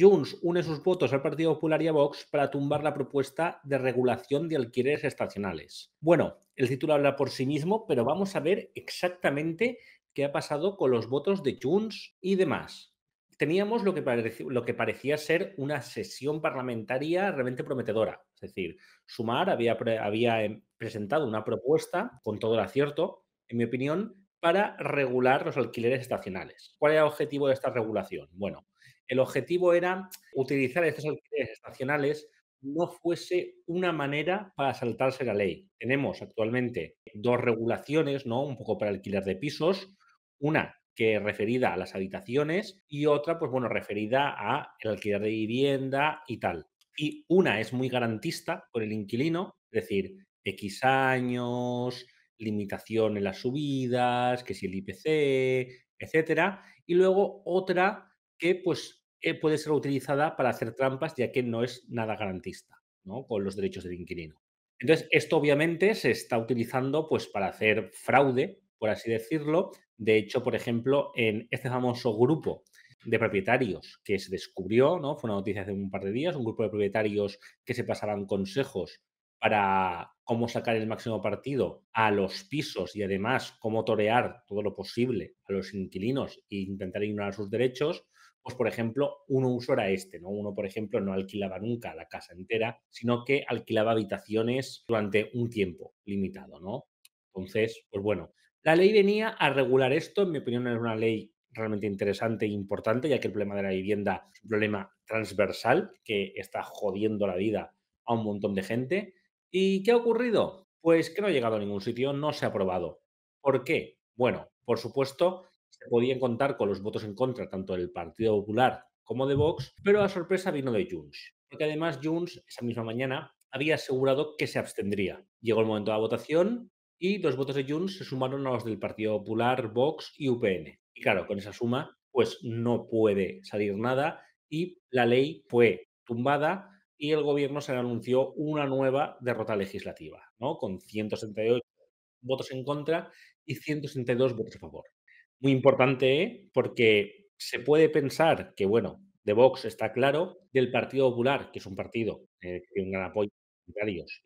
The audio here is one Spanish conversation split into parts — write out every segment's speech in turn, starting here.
Junts une sus votos al Partido Popular y a Vox para tumbar la propuesta de regulación de alquileres estacionales. Bueno, el título habla por sí mismo, pero vamos a ver exactamente qué ha pasado con los votos de Junts y demás. Teníamos lo que, parecía ser una sesión parlamentaria realmente prometedora. Es decir, Sumar había, había em, presentado una propuesta, con todo el acierto, en mi opinión, para regular los alquileres estacionales. ¿Cuál era el objetivo de esta regulación? Bueno, el objetivo era utilizar estos alquileres estacionales no fuese una manera para saltarse la ley. Tenemos actualmente dos regulaciones, ¿no? Un poco para alquiler de pisos, una que es referida a las habitaciones y otra, pues bueno, referida a el alquiler de vivienda y tal. Y una es muy garantista por el inquilino, es decir, X años, limitación en las subidas, que si el IPC, etcétera, y luego otra que pues eh, puede ser utilizada para hacer trampas, ya que no es nada garantista con los derechos del inquilino. Entonces, esto obviamente se está utilizando pues, para hacer fraude, por así decirlo. De hecho, por ejemplo, en este famoso grupo de propietarios que se descubrió, ¿no? Fue una noticia hace un par de días, un grupo de propietarios que se pasaban consejos para cómo sacar el máximo partido a los pisos y además cómo torear todo lo posible a los inquilinos e intentar ignorar sus derechos, pues por ejemplo, uno uso era este, ¿no? Uno, por ejemplo, no alquilaba nunca la casa entera, sino que alquilaba habitaciones durante un tiempo limitado, ¿no? Entonces, pues bueno, la ley venía a regular esto, en mi opinión es una ley realmente interesante e importante, ya que el problema de la vivienda es un problema transversal que está jodiendo la vida a un montón de gente. ¿Y qué ha ocurrido? Pues que no ha llegado a ningún sitio, no se ha aprobado. ¿Por qué? Bueno, por supuesto, se podían contar con los votos en contra tanto del Partido Popular como de Vox, pero la sorpresa vino de Junts, porque además Junts esa misma mañana había asegurado que se abstendría. Llegó el momento de la votación y los votos de Junts se sumaron a los del Partido Popular, Vox y UPN. Y claro, con esa suma pues no puede salir nada y la ley fue tumbada y el gobierno se anunció una nueva derrota legislativa, ¿no? Con 178 votos en contra y 162 votos a favor muy importante porque se puede pensar que, bueno, de Vox está claro, del Partido Popular, que es un partido eh, que tiene un gran apoyo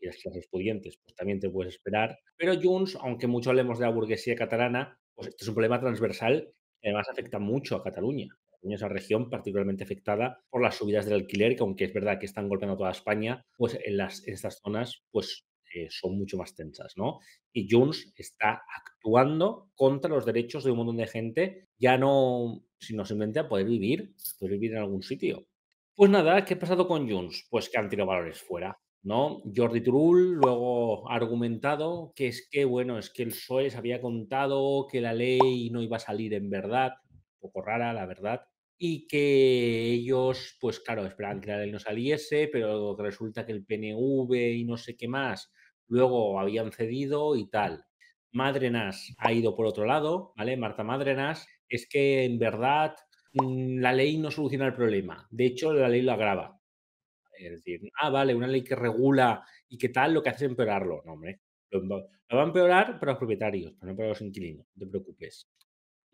y las clases pudientes, pues también te puedes esperar. Pero Junts, aunque mucho hablemos de la burguesía catalana, pues este es un problema transversal que además afecta mucho a Cataluña. Cataluña es una región particularmente afectada por las subidas del alquiler, que aunque es verdad que están golpeando toda España, pues en, las, en estas zonas pues son mucho más tensas, ¿no? Y Junts está actuando contra los derechos de un montón de gente, ya no, sino simplemente a poder vivir, poder vivir en algún sitio. Pues nada, ¿qué ha pasado con Junts? Pues que han tirado valores fuera, ¿no? Jordi Turull luego ha argumentado que es que, bueno, es que el PSOE se había contado que la ley no iba a salir en verdad, poco rara, la verdad, y que ellos, pues claro, esperaban que la ley no saliese, pero resulta que el PNV y no sé qué más luego habían cedido y tal. Madrenas ha ido por otro lado, ¿vale? Marta Madrenas es que en verdad mm, la ley no soluciona el problema, de hecho la ley lo agrava. Es decir, ah, vale, una ley que regula y que tal, lo que hace es empeorarlo, no, hombre. Lo, va a empeorar para los propietarios, pero no para los inquilinos, no te preocupes.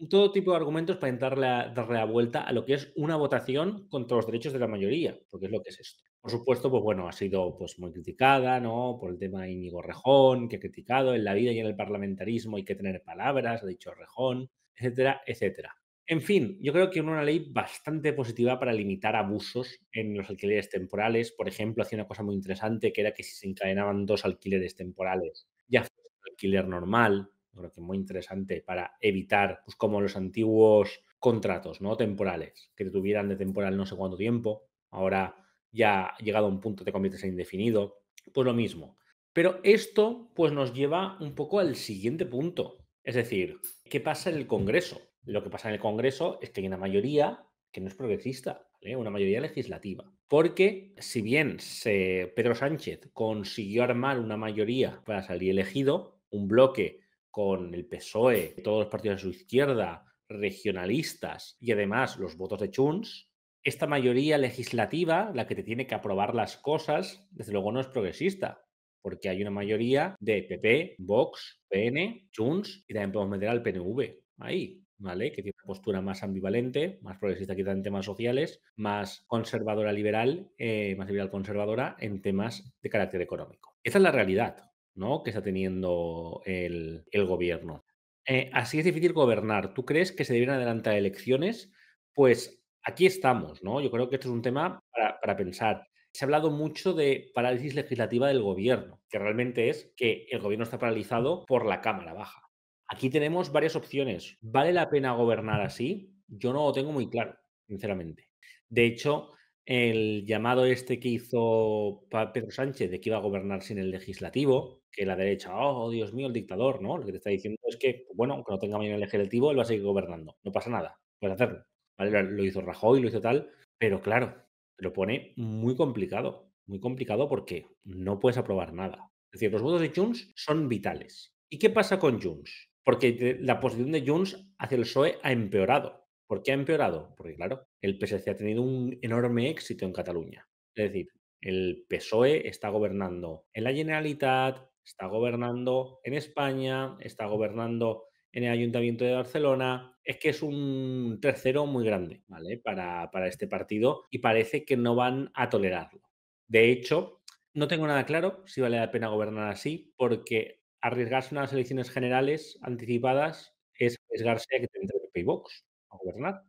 Todo tipo de argumentos para intentar darle la vuelta a lo que es una votación contra los derechos de la mayoría, porque es lo que es esto. Por supuesto, pues bueno, ha sido pues muy criticada, ¿no? Por el tema de Íñigo Rejón, que ha criticado en la vida y en el parlamentarismo hay que tener palabras, ha dicho Rejón, etcétera, etcétera. En fin, yo creo que una ley bastante positiva para limitar abusos en los alquileres temporales. Por ejemplo, hacía una cosa muy interesante que era que si se encadenaban dos alquileres temporales, ya fuese un alquiler normal, creo que muy interesante para evitar, pues como los antiguos contratos, ¿no? Temporales, que tuvieran de temporal no sé cuánto tiempo. Ahora ya llegado a un punto te conviertes en indefinido, pues lo mismo. Pero esto pues nos lleva un poco al siguiente punto, es decir, ¿qué pasa en el Congreso? Lo que pasa en el Congreso es que hay una mayoría que no es progresista, una mayoría legislativa. Porque si bien Pedro Sánchez consiguió armar una mayoría para salir elegido, un bloque con el PSOE, todos los partidos de su izquierda, regionalistas y además los votos de Chuns, esta mayoría legislativa, la que te tiene que aprobar las cosas, desde luego no es progresista, porque hay una mayoría de PP, Vox, PN, Junts y también podemos meter al PNV ahí. ¿Vale? Que tiene una postura más ambivalente, más progresista quizá en temas sociales, más conservadora liberal, eh, más liberal conservadora en temas de carácter económico. Esa es la realidad ¿no? que está teniendo el, gobierno. Eh, así es difícil gobernar. ¿Tú crees que se debieran adelantar elecciones? Pues aquí estamos, ¿no? Yo creo que esto es un tema para, pensar. Se ha hablado mucho de parálisis legislativa del gobierno, que realmente es que el gobierno está paralizado por la Cámara Baja. Aquí tenemos varias opciones. ¿Vale la pena gobernar así? Yo no lo tengo muy claro, sinceramente. De hecho, el llamado este que hizo Pedro Sánchez de que iba a gobernar sin el legislativo, que la derecha, oh, Dios mío, el dictador, ¿no? Lo que te está diciendo es que, bueno, aunque no tenga el legislativo, él va a seguir gobernando. No pasa nada, puedes hacerlo. Lo hizo Rajoy, lo hizo tal, pero claro, te lo pone muy complicado, muy complicado porque no puedes aprobar nada. Es decir, los votos de Junts son vitales. ¿Y qué pasa con Junts? Porque la posición de Junts hacia el PSOE ha empeorado. ¿Por qué ha empeorado? Porque claro, el PSC e ha tenido un enorme éxito en Cataluña. Es decir, el PSOE está gobernando en la Generalitat, está gobernando en España, está gobernando en el Ayuntamiento de Barcelona. Es que es un tercero muy grande ¿vale? para, este partido y parece que no van a tolerarlo. De hecho, no tengo nada claro si vale la pena gobernar así, porque arriesgarse unas elecciones generales anticipadas es arriesgarse a que te entre en a gobernar,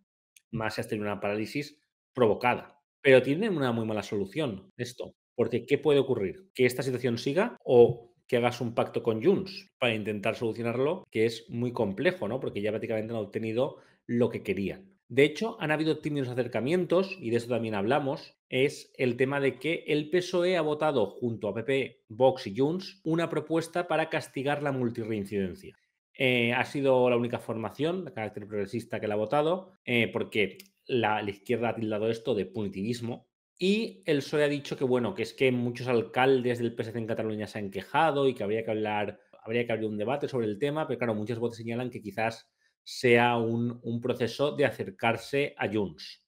más has tenido una parálisis provocada. Pero tienen una muy mala solución esto, porque ¿qué puede ocurrir? ¿Que esta situación siga o que hagas un pacto con Junts para intentar solucionarlo, que es muy complejo, ¿no? Porque ya prácticamente han obtenido lo que querían. De hecho, han habido tímidos acercamientos, y de eso también hablamos, es el tema de que el PSOE ha votado junto a PP, Vox y Junts una propuesta para castigar la multireincidencia. Eh, ha sido la única formación de carácter progresista que la ha votado, eh, porque la, la, izquierda ha tildado esto de punitivismo, y el PSOE ha dicho que, bueno, que es que muchos alcaldes del PSC e en Cataluña se han quejado y que habría que hablar, habría que abrir un debate sobre el tema, pero claro, muchas voces señalan que quizás sea un, un proceso de acercarse a Junts.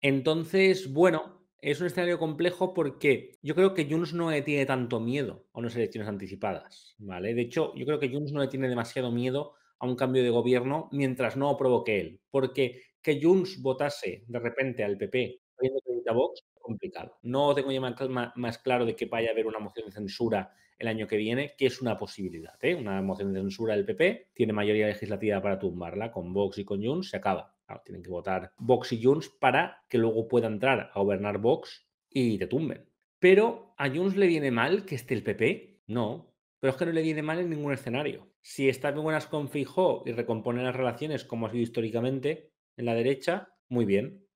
Entonces, bueno, es un escenario complejo porque yo creo que Junts no le tiene tanto miedo a unas elecciones anticipadas, ¿vale? De hecho, yo creo que Junts no le tiene demasiado miedo a un cambio de gobierno mientras no provoque él, porque que Junts votase de repente al PP Vox, complicado. No tengo ya más, claro de que vaya a haber una moción de censura el año que viene, que es una posibilidad. ¿eh? Una moción de censura del PP tiene mayoría legislativa para tumbarla, con Vox y con Junts se acaba. tienen que votar Vox y Junts para que luego pueda entrar a gobernar Vox y te tumben. Pero a Junts le viene mal que esté el PP, no. Pero es que no le viene mal en ningún escenario. Si está en buenas con Fijó y recompone las relaciones como ha sido históricamente en la derecha, muy bien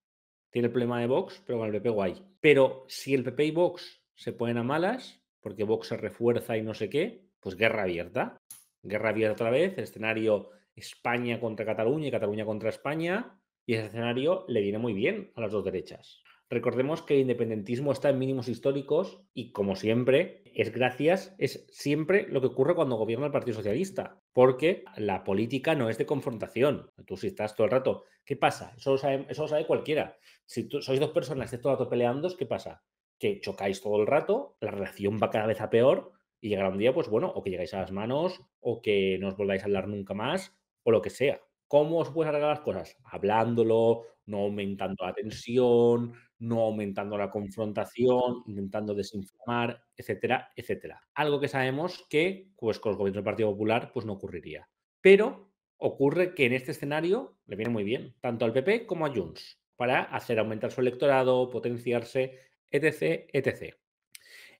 tiene el problema de Vox, pero con el PP guay. Pero si el PP y Vox se ponen a malas, porque Vox se refuerza y no sé qué, pues guerra abierta. Guerra abierta otra vez, escenario España contra Cataluña y Cataluña contra España, y ese escenario le viene muy bien a las dos derechas. Recordemos que el independentismo está en mínimos históricos y, como siempre, es gracias, es siempre lo que ocurre cuando gobierna el Partido Socialista, porque la política no es de confrontación. Tú si estás todo el rato, ¿qué pasa? Eso lo sabe, cualquiera. Si sois dos personas que todo el rato peleando, ¿qué pasa? Que chocáis todo el rato, la relación va cada vez a peor y llegará un día, pues bueno, o que llegáis a las manos, o que no os volváis a hablar nunca más, o lo que sea. ¿Cómo os puedes arreglar las cosas? Hablándolo, no aumentando la tensión, no aumentando la confrontación, intentando desinformar, etcétera, etcétera. Algo que sabemos que pues, con el gobierno del Partido Popular pues, no ocurriría. Pero ocurre que en este escenario le viene muy bien, tanto al PP como a Junts, para hacer aumentar su electorado, potenciarse, etc., etc.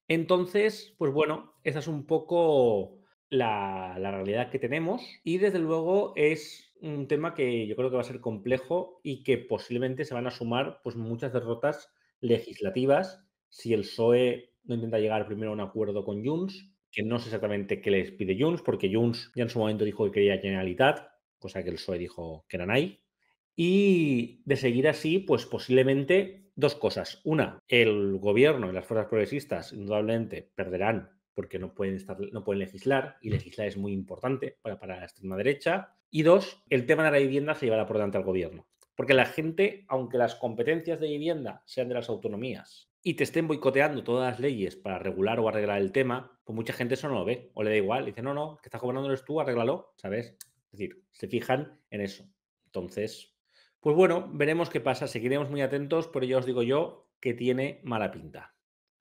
Entonces, pues bueno, esa es un poco la, realidad que tenemos y desde luego es un tema que yo creo que va a ser complejo y que posiblemente se van a sumar pues muchas derrotas legislativas si el PSOE no intenta llegar primero a un acuerdo con Junts, que no sé exactamente qué les pide Junts, porque Junts ya en su momento dijo que quería Generalitat, cosa que el PSOE dijo que no hay. Y de seguir así, pues posiblemente dos cosas. Una, el gobierno y las fuerzas progresistas indudablemente perderán porque no pueden, estar, no pueden legislar, y mm. legislar es muy importante para, la extrema derecha. Y dos, el tema de la vivienda se llevará por delante al gobierno. Porque la gente, aunque las competencias de vivienda sean de las autonomías y te estén boicoteando todas las leyes para regular o arreglar el tema, pues mucha gente eso no lo ve o le da igual. dice, no, no, que está gobernando es tú, arréglalo, ¿sabes? Es decir, se fijan en eso. Entonces, pues bueno, veremos qué pasa, seguiremos muy atentos, pero ya os digo yo que tiene mala pinta.